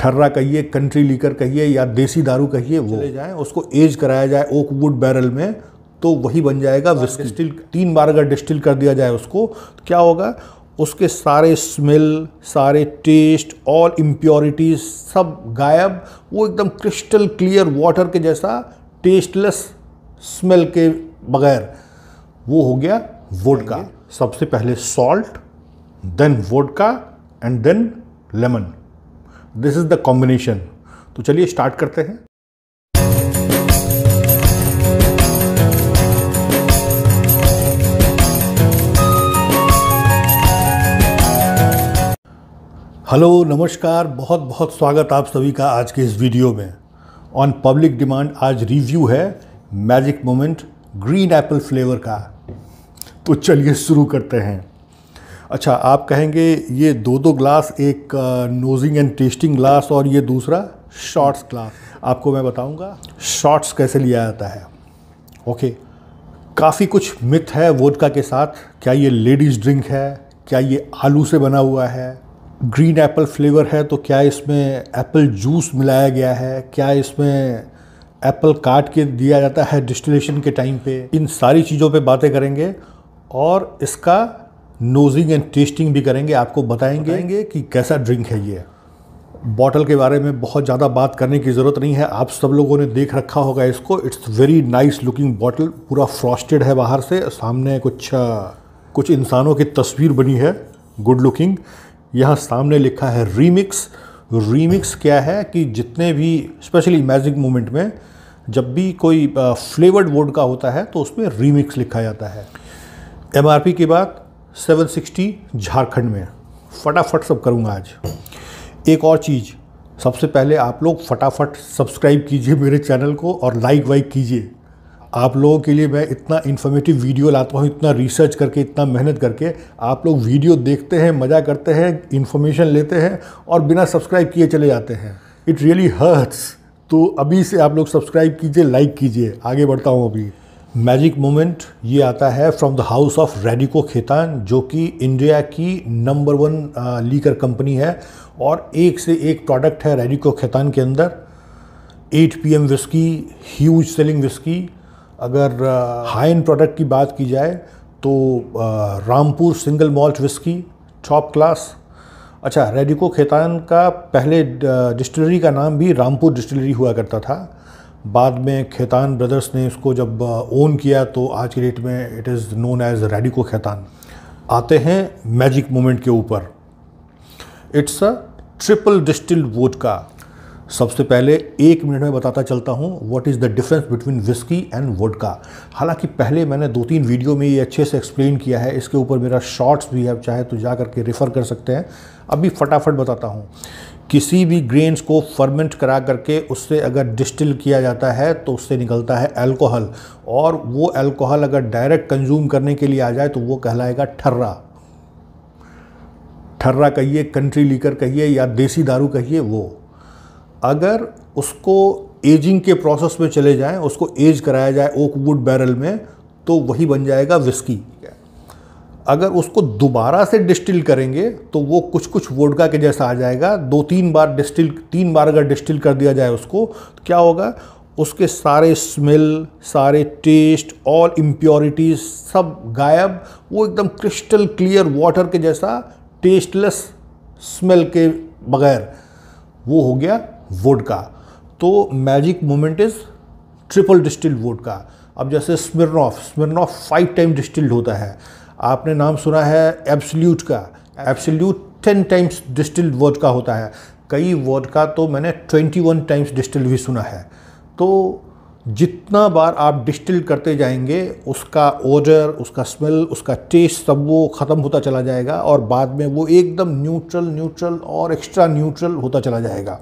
ठर्रा कहिए country liquor कहिए या देसी दारू कहिए वो ले जाए उसको एज कराया जाए ओक वुड बैरल में तो वही बन जाएगा डिस्टिल तीन बार अगर डिस्टिल कर दिया जाए उसको तो क्या होगा उसके सारे स्मेल सारे टेस्ट और इम्प्योरिटीज सब गायब वो एकदम क्रिस्टल क्लियर वाटर के जैसा टेस्टलेस स्मेल के बगैर वो हो गया वोडका सबसे पहले salt then vodka and then lemon this is the combination तो चलिए स्टार्ट करते हैं हेलो नमस्कार बहुत बहुत स्वागत आप सभी का आज के इस वीडियो में ऑन पब्लिक डिमांड आज रिव्यू है Magic Moment green apple flavour का तो चलिए शुरू करते हैं अच्छा आप कहेंगे ये दो दो ग्लास एक नोजिंग एंड टेस्टिंग ग्लास और ये दूसरा शॉर्ट्स ग्लास आपको मैं बताऊंगा शॉर्ट्स कैसे लिया जाता है ओके काफ़ी कुछ मिथ है वोडका के साथ क्या ये लेडीज़ ड्रिंक है क्या ये आलू से बना हुआ है ग्रीन एप्पल फ्लेवर है तो क्या इसमें एप्पल जूस मिलाया गया है क्या इसमें एप्पल काट के दिया जाता है डिस्टिलेशन के टाइम पे इन सारी चीज़ों पे बातें करेंगे और इसका नोजिंग एंड टेस्टिंग भी करेंगे आपको बताएंगे, बताएंगे कि कैसा ड्रिंक है ये बॉटल के बारे में बहुत ज़्यादा बात करने की ज़रूरत नहीं है आप सब लोगों ने देख रखा होगा इसको it's very nice looking bottle पूरा फ्रॉस्टेड है बाहर से सामने कुछ कुछ इंसानों की तस्वीर बनी है गुड लुकिंग यहाँ सामने लिखा है रीमिक्स रीमिक्स क्या है कि जितने भी स्पेशली मैजिक मोमेंट में जब भी कोई फ्लेवर्ड वोड का होता है तो उसमें रीमिक्स लिखा जाता है एम की बात 760 झारखंड में फटाफट सब करूँगा आज एक और चीज़ सबसे पहले आप लोग फटाफट सब्सक्राइब कीजिए मेरे चैनल को और लाइक वाइक कीजिए आप लोगों के लिए मैं इतना इन्फॉर्मेटिव वीडियो लाता हूँ इतना रिसर्च करके इतना मेहनत करके आप लोग वीडियो देखते हैं मज़ा करते हैं इन्फॉर्मेशन लेते हैं और बिना सब्सक्राइब किए चले जाते हैं इट रियली हर्ट्स तो अभी से आप लोग सब्सक्राइब कीजिए लाइक कीजिए आगे बढ़ता हूँ अभी मैजिक मोमेंट ये आता है from the house of Radico Khaitan जो कि इंडिया की नंबर वन लीकर कंपनी है और एक से एक प्रोडक्ट है रेडिको खेतान के अंदर 8 P M whisky huge selling whisky अगर हाई एंड प्रोडक्ट की बात की जाए तो Rampur single malt whisky top class अच्छा रेडिको खेतान का पहले डिस्टिलरी का नाम भी रामपुर डिस्टिलरी हुआ करता था बाद में खेतान ब्रदर्स ने इसको जब ओन किया तो आज की डेट में it is known as Radico Khaitan आते हैं मैजिक मोमेंट के ऊपर it's a triple distilled vodka सबसे पहले एक मिनट में बताता चलता हूँ what is the difference between whisky and vodka हालांकि पहले मैंने दो तीन वीडियो में ये अच्छे से एक्सप्लेन किया है इसके ऊपर मेरा शॉर्ट्स भी है चाहे तो जा करके रेफ़र कर सकते हैं अभी फटाफट बताता हूँ किसी भी ग्रेन्स को फर्मेंट करा करके उससे अगर डिस्टिल किया जाता है तो उससे निकलता है एल्कोहल और वो अल्कोहल अगर डायरेक्ट कंज्यूम करने के लिए आ जाए तो वो कहलाएगा ठर्रा ठर्रा कहिए कंट्री लीकर कहिए या देसी दारू कहिए वो अगर उसको एजिंग के प्रोसेस में चले जाएं उसको एज कराया जाए ओक वुड बैरल में तो वही बन जाएगा विस्की अगर उसको दोबारा से डिस्टिल करेंगे तो वो कुछ कुछ वोडका के जैसा आ जाएगा दो तीन बार डिस्टिल तीन बार अगर डिस्टिल कर दिया जाए उसको तो क्या होगा उसके सारे स्मेल सारे टेस्ट ऑल इम्प्योरिटीज सब गायब वो एकदम क्रिस्टल क्लियर वाटर के जैसा टेस्टलेस स्मेल के बगैर वो हो गया वुड का तो Magic Moment is triple distil vodka अब जैसे Smirnoff Smirnoff five time distilled होता है आपने नाम सुना है एब्सल्यूट का Absolut ten times distilled vodka होता है कई वर्ड का तो मैंने ट्वेंटी वन टाइम्स डिस्टिल भी सुना है तो जितना बार आप डिस्टिल करते जाएंगे उसका ओजर उसका स्मेल उसका टेस्ट सब वो ख़त्म होता चला जाएगा और बाद में वो एकदम न्यूट्रल न्यूट्रल और एक्स्ट्रा न्यूट्रल होता चला जाएगा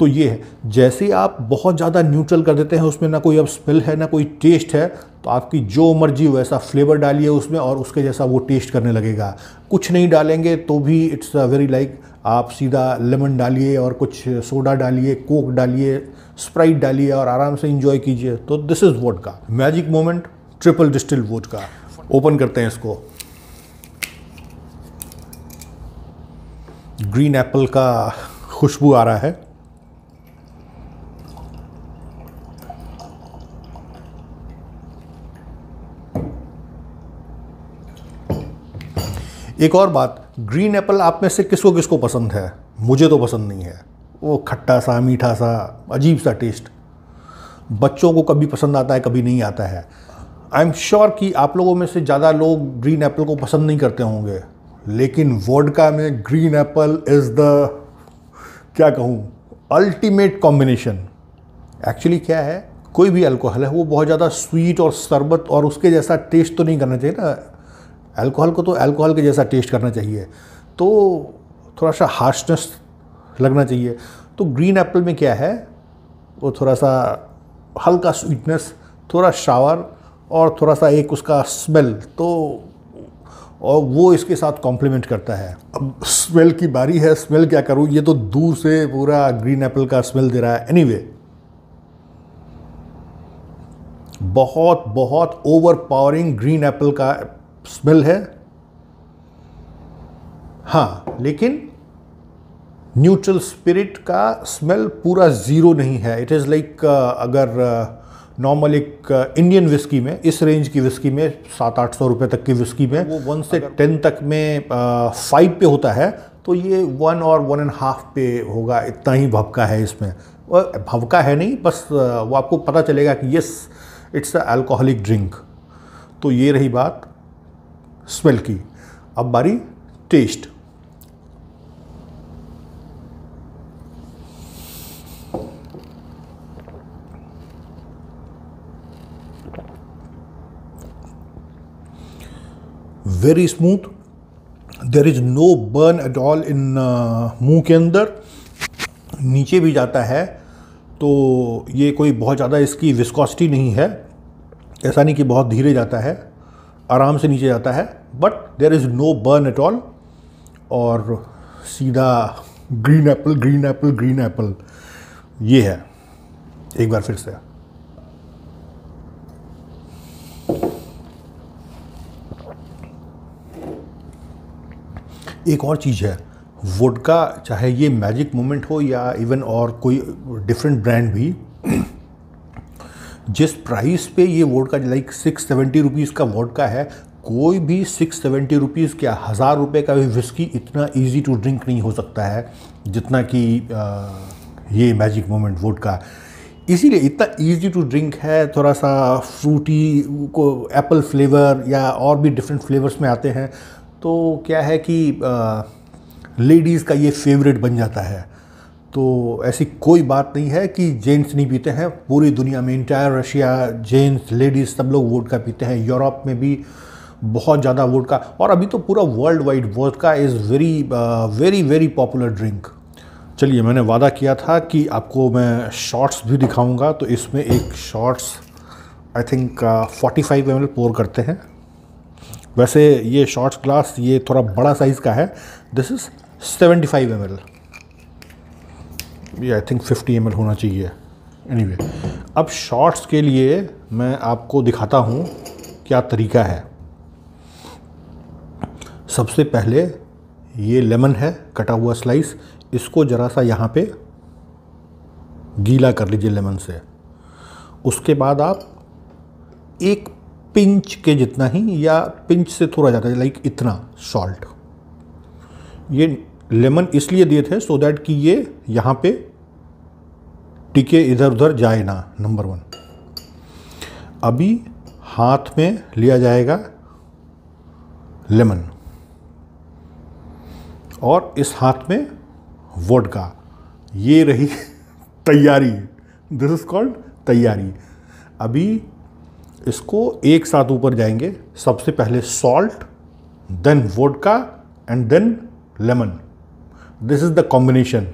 तो ये है जैसे आप बहुत ज़्यादा न्यूट्रल कर देते हैं उसमें ना कोई अब स्मेल है ना कोई टेस्ट है तो आपकी जो मर्जी वैसा फ्लेवर डालिए उसमें और उसके जैसा वो टेस्ट करने लगेगा कुछ नहीं डालेंगे तो भी इट्स अ वेरी लाइक आप सीधा लेमन डालिए और कुछ सोडा डालिए कोक डालिए स्प्राइट डालिए और आराम से इंजॉय कीजिए तो this is vodka Magic Moment triple distil vodka open करते हैं इसको ग्रीन एप्पल का खुशबू आ रहा है एक और बात ग्रीन एप्पल आप में से किसको किसको पसंद है मुझे तो पसंद नहीं है वो खट्टा सा मीठा सा अजीब सा टेस्ट बच्चों को कभी पसंद आता है कभी नहीं आता है आई एम श्योर कि आप लोगों में से ज़्यादा लोग ग्रीन एप्पल को पसंद नहीं करते होंगे लेकिन वोडका में ग्रीन एप्पल इज़ द क्या कहूँ अल्टीमेट कॉम्बिनेशन एक्चुअली क्या है कोई भी अल्कोहल है वो बहुत ज़्यादा स्वीट और शरबत और उसके जैसा टेस्ट तो नहीं करना चाहिए ना अल्कोहल को तो अल्कोहल के जैसा टेस्ट करना चाहिए तो थोड़ा सा हार्शनेस लगना चाहिए तो ग्रीन एप्पल में क्या है वो थोड़ा सा हल्का स्वीटनेस थोड़ा शावर और थोड़ा सा एक उसका स्मेल तो और वो इसके साथ कॉम्प्लीमेंट करता है अब स्मेल की बारी है स्मेल क्या करूँ ये तो दूर से पूरा ग्रीन एप्पल का स्मेल दे रहा है एनी anyway, बहुत बहुत ओवर पावरिंग ग्रीन एप्पल का स्मेल है हाँ लेकिन न्यूट्रल स्पिरिट का स्मेल पूरा ज़ीरो नहीं है इट इज़ लाइक अगर नॉर्मल uh, एक इंडियन uh, विस्की में इस रेंज की विस्की में सात आठ सौ रुपये तक की विस्की में वो वन से टेन तक में फाइव uh, पे होता है तो ये वन और वन एंड हाफ पे होगा इतना ही भपका है इसमें भवका है नहीं बस वो आपको पता चलेगा कि yes it's a alcoholic drink तो ये रही बात स्मेल की अब बारी taste very smooth there is no burn at all in मुंह के अंदर नीचे भी जाता है तो ये कोई बहुत ज़्यादा इसकी विस्कोसिटी नहीं है ऐसा नहीं कि बहुत धीरे जाता है आराम से नीचे जाता है but there is no burn at all और सीधा green apple green apple green apple ये है एक बार फिर से एक और चीज़ है वोडका का चाहे ये मैजिक मोमेंट हो या इवन और कोई डिफरेंट ब्रांड भी जिस प्राइस पे ये vodka like six seventy rupees का वोट का है कोई भी सिक्स सेवेंटी रुपीज़ क्या हज़ार रुपये का भी विस्की इतना इजी टू ड्रिंक नहीं हो सकता है जितना कि ये मैजिक मोमेंट वोट का इसीलिए इतना इजी टू ड्रिंक है थोड़ा सा फ्रूटी को एप्पल फ्लेवर या और भी डिफरेंट फ्लेवर्स में आते हैं तो क्या है कि लेडीज़ का ये फेवरेट बन जाता है तो ऐसी कोई बात नहीं है कि जेंट्स नहीं पीते हैं पूरी दुनिया में इंटायर रशिया जेंट्स लेडीज़ सब लोग वोट का पीते हैं यूरोप में भी बहुत ज़्यादा वोट का और अभी तो पूरा world wide vodka is very very very popular drink चलिए मैंने वादा किया था कि आपको मैं शॉर्ट्स भी दिखाऊंगा तो इसमें एक shots I think forty five M pour करते हैं वैसे ये शॉर्ट्स ग्लास ये थोड़ा बड़ा साइज़ का है this is seventy five M ये आई थिंक 50 एम होना चाहिए एनी anyway, अब शॉर्ट्स के लिए मैं आपको दिखाता हूँ क्या तरीका है सबसे पहले ये लेमन है कटा हुआ स्लाइस इसको ज़रा सा यहाँ पे गीला कर लीजिए लेमन से उसके बाद आप एक पिंच के जितना ही या पिंच से थोड़ा ज़्यादा लाइक इतना सॉल्ट ये लेमन इसलिए दिए थे सो दैट कि ये यहाँ पे टिके इधर उधर जाए ना नंबर वन अभी हाथ में लिया जाएगा लेमन और इस हाथ में वोट का ये रही तैयारी दिस इज़ कॉल्ड तैयारी अभी इसको एक साथ ऊपर जाएंगे सबसे पहले सॉल्ट देन का and then lemon this is the combination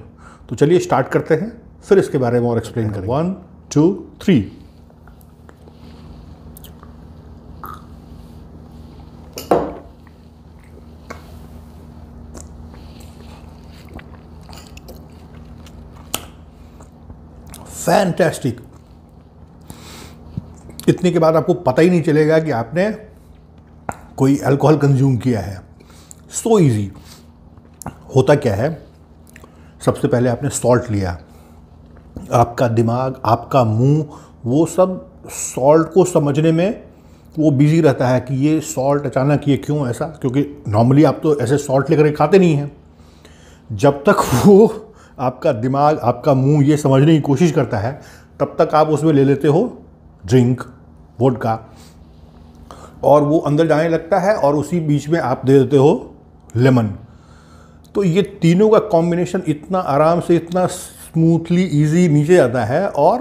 तो चलिए स्टार्ट करते हैं फिर इसके बारे में और एक्सप्लेन करें वन टू थ्री फैंटेस्टिक इतने के बाद आपको पता ही नहीं चलेगा कि आपने कोई अल्कोहल कंज्यूम किया है सो so इजी होता क्या है सबसे पहले आपने सॉल्ट लिया आपका दिमाग आपका मुंह वो सब सॉल्ट को समझने में वो बिज़ी रहता है कि ये सॉल्ट अचानक ये क्यों ऐसा क्योंकि नॉर्मली आप तो ऐसे सॉल्ट लेकर खाते नहीं हैं जब तक वो आपका दिमाग आपका मुंह ये समझने की कोशिश करता है तब तक आप उसमें ले लेते हो ड्रिंक वोट का और वो अंदर जाने लगता है और उसी बीच में आप दे देते हो लेमन तो ये तीनों का कॉम्बिनेशन इतना आराम से इतना स्मूथली इजी नीचे आता है और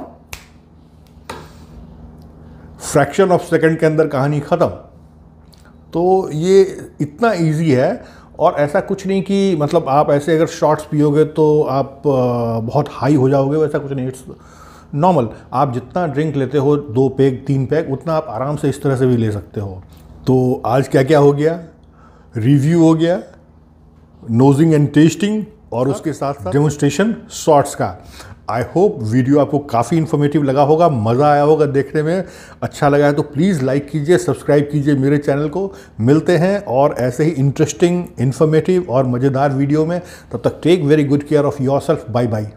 फ्रैक्शन ऑफ सेकंड के अंदर कहानी ख़त्म तो ये इतना इजी है और ऐसा कुछ नहीं कि मतलब आप ऐसे अगर शॉर्ट्स पियोगे तो आप बहुत हाई हो जाओगे वैसा कुछ नहीं इट्स नॉर्मल आप जितना ड्रिंक लेते हो दो पैक तीन पैक उतना आप आराम से इस तरह से भी ले सकते हो तो आज क्या क्या हो गया रिव्यू हो गया नोजिंग एंड टेस्टिंग और हाँ। उसके साथ साथ डेमोस्ट्रेशन शॉर्ट्स का आई होप वीडियो आपको काफ़ी इन्फॉर्मेटिव लगा होगा मज़ा आया होगा देखने में अच्छा लगा है तो प्लीज़ लाइक कीजिए सब्सक्राइब कीजिए मेरे चैनल को मिलते हैं और ऐसे ही इंटरेस्टिंग इन्फॉर्मेटिव और मज़ेदार वीडियो में तब तक take very good care of yourself bye bye